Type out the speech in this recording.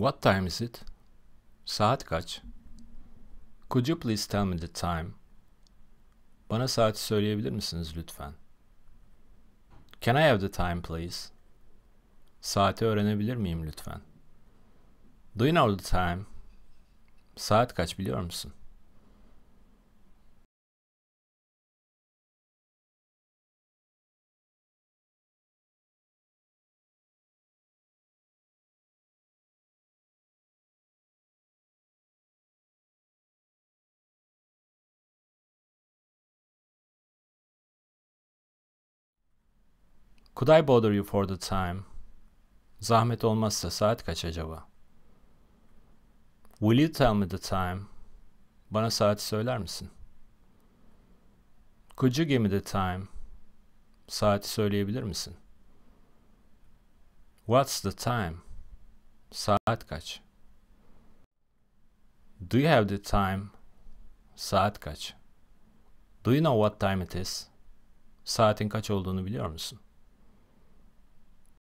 What time is it? Saat kaç? Could you please tell me the time? Bana saati söyleyebilir misiniz lütfen? Can I have the time please? Saati öğrenebilir miyim lütfen? Do you know the time? Saat kaç biliyor musun? Could I bother you for the time? Zahmet olmazsa saat kaç acaba? Will you tell me the time? Bana saati söyler misin? Could you give me the time? Saati söyleyebilir misin? What's the time? Saat kaç? Do you have the time? Saat kaç? Do you know what time it is? Saatin kaç olduğunu biliyor musun?